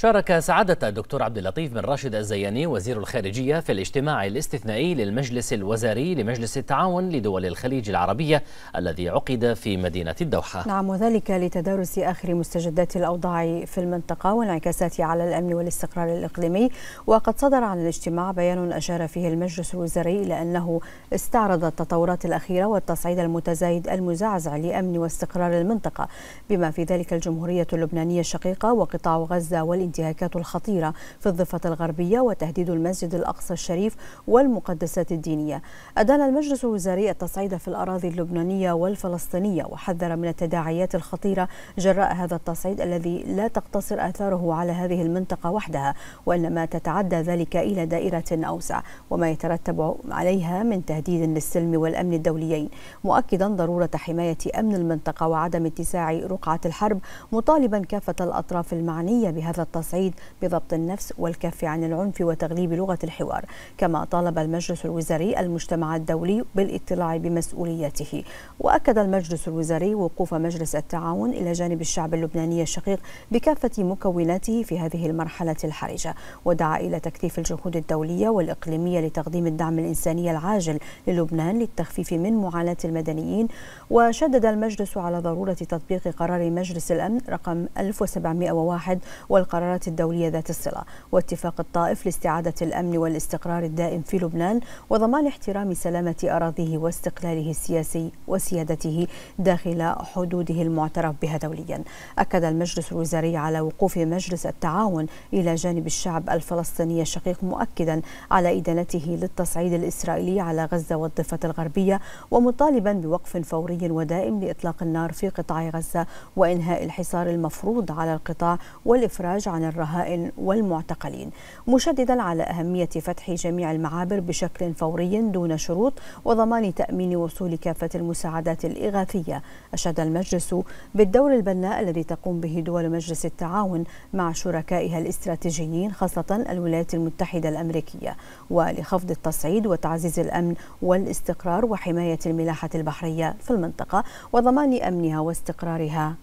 شارك سعادة الدكتور عبد اللطيف بن راشد الزياني وزير الخارجية في الاجتماع الاستثنائي للمجلس الوزاري لمجلس التعاون لدول الخليج العربية الذي عقد في مدينة الدوحة نعم وذلك لتدارس آخر مستجدات الأوضاع في المنطقة وانعكاساتها على الأمن والاستقرار الإقليمي وقد صدر عن الاجتماع بيان أشار فيه المجلس الوزاري إلى أنه استعرض التطورات الأخيرة والتصعيد المتزايد المزعزع لأمن واستقرار المنطقة بما في ذلك الجمهورية اللبنانية الشقيقة وقطاع غزة وال الانتهاكات الخطيرة في الضفة الغربية وتهديد المسجد الأقصى الشريف والمقدسات الدينية أدان المجلس الوزاري التصعيد في الأراضي اللبنانية والفلسطينية وحذر من التداعيات الخطيرة جراء هذا التصعيد الذي لا تقتصر آثاره على هذه المنطقة وحدها وإنما تتعدى ذلك إلى دائرة أوسع وما يترتب عليها من تهديد للسلم والأمن الدوليين مؤكدا ضرورة حماية أمن المنطقة وعدم اتساع رقعة الحرب مطالبا كافة الأطراف المعنية بهذا التصعيد التصعيد بضبط النفس والكف عن العنف وتغليب لغة الحوار كما طالب المجلس الوزاري المجتمع الدولي بالاطلاع بمسؤوليته وأكد المجلس الوزاري وقوف مجلس التعاون إلى جانب الشعب اللبناني الشقيق بكافة مكوناته في هذه المرحلة الحرجة ودعا إلى تكثيف الجهود الدولية والإقليمية لتقديم الدعم الإنساني العاجل للبنان للتخفيف من معاناة المدنيين وشدد المجلس على ضرورة تطبيق قرار مجلس الأمن رقم 1701 والقرار القرارات الدولية ذات الصلة واتفاق الطائف لاستعادة الأمن والاستقرار الدائم في لبنان وضمان احترام سلامة أراضيه واستقلاله السياسي وسيادته داخل حدوده المعترف بها دوليا أكد المجلس الوزاري على وقوف مجلس التعاون إلى جانب الشعب الفلسطيني الشقيق مؤكدا على إدانته للتصعيد الإسرائيلي على غزة والضفة الغربية ومطالبا بوقف فوري ودائم لإطلاق النار في قطاع غزة وإنهاء الحصار المفروض على القطاع والإفراج عن الرهائن والمعتقلين مشددا على أهمية فتح جميع المعابر بشكل فوري دون شروط وضمان تأمين وصول كافة المساعدات الإغاثية أشاد المجلس بالدور البناء الذي تقوم به دول مجلس التعاون مع شركائها الاستراتيجيين خاصة الولايات المتحدة الأمريكية ولخفض التصعيد وتعزيز الأمن والاستقرار وحماية الملاحة البحرية في المنطقة وضمان أمنها واستقرارها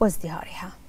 وازدهارها